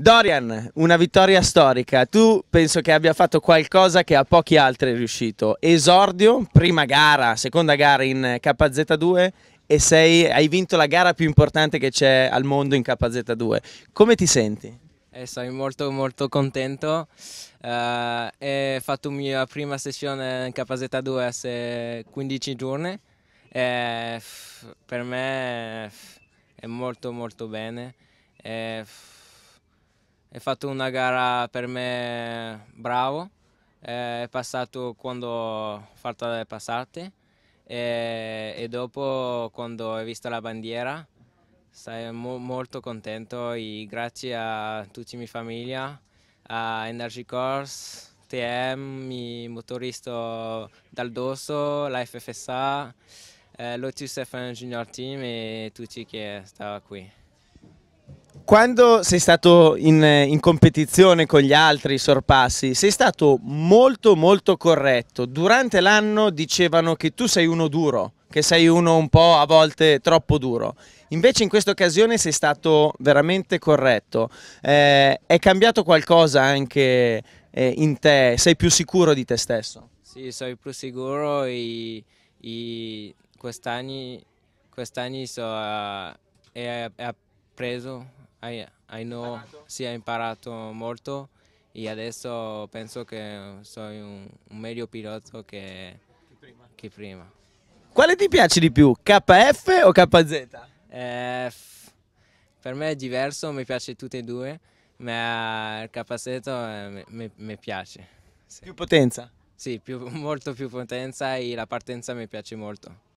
Dorian, una vittoria storica. Tu penso che abbia fatto qualcosa che a pochi altri è riuscito. Esordio, prima gara, seconda gara in KZ2 e sei, hai vinto la gara più importante che c'è al mondo in KZ2. Come ti senti? Eh, sono molto molto contento. Uh, eh, ho fatto la mia prima sessione in KZ2 a 15 giorni. E, eh, per me è molto molto bene. E, eh, è fatto una gara per me bravo, è passato quando ho fatto passarti e, e, dopo quando ho visto la bandiera sei mo molto contento e grazie a tutta la mia famiglia, a Energy Course, TM, i motoristi dal Dosso, la FFSA, eh, l'Otus F1 Junior Team e tutti che stavano qui quando sei stato in, in, competizione con gli altri sorpassi, sei stato molto molto corretto. Durante l'anno dicevano che tu sei uno duro, che sei uno un po' a volte troppo duro. Invece in questa occasione sei stato veramente corretto. Eh, è cambiato qualcosa anche eh, in te? Sei più sicuro di te stesso? Sì, sono più sicuro e, e quest'anno quest so, eh, è, è preso i, I know, imparato. sì, ho imparato molto e adesso penso che sono un, un meglio pilota che, che, prima. che, prima. Quale ti piace di più, KF o KZ? Eh, per me è diverso, mi piace tutte e due, ma il KZ eh, mi, mi, piace. Sì. Più potenza? Sì, più, molto più potenza e la partenza mi piace molto.